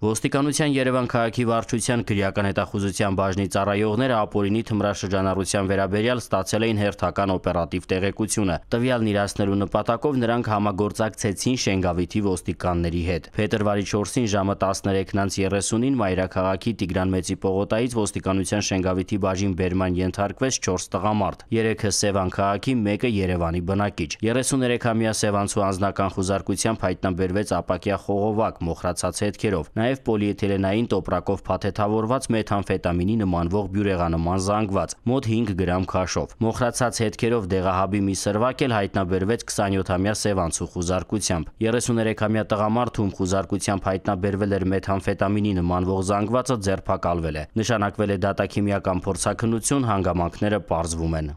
Ոստիկանության Երևան քաղաքի վարչության քրեական հետախուզության բաժնի ծառայողները ապօրինի թմրաշրջանառության վերաբերյալ ստացել էին հերթական օպերատիվ տեղեկությունը։ Տվյալն իրացնելու նպատակով նրանք համագործակցեցին Շենգավիթի ոստիկանների հետ։ Փետրվարի 4-ին ժամը 13:30-ին Մայրաքաղաքի Տիգրան Մեծի պողոտայից ոստիկանության Շենգավիթի բաժին բերման ենթարկվեց 4 տղամարդ։ 3-ը Սևան քաղաքի, 1-ը Երևանի բնակիչ։ 33-ամյա Սևանցու անձնական խուզարկությամբ հայտնաբերվեց ապակյա խողովակ մոխրացած հետքերով։ Նաև նաև պոլիէթիլենային տոպրակով փաթեթավորված մեթամֆետամինի նմանվող բյուրեղանման զանգված՝ մոտ 5 գրամ քաշով։ Մոխրացած հետքերով դեղահաբի մի սրվակ էլ հայտնաբերվեց 27-ամյա Սևանցու խուզարկությամբ։ 33-ամյա տղամարդում խուզարկությամբ հայտնաբերվել էր մեթամֆետամինի նմանվող զանգվածը ձերբակալվել է։ Նշանակվել է դատաքիմիական փորձաքննություն, հանգամանքները պարզվում են։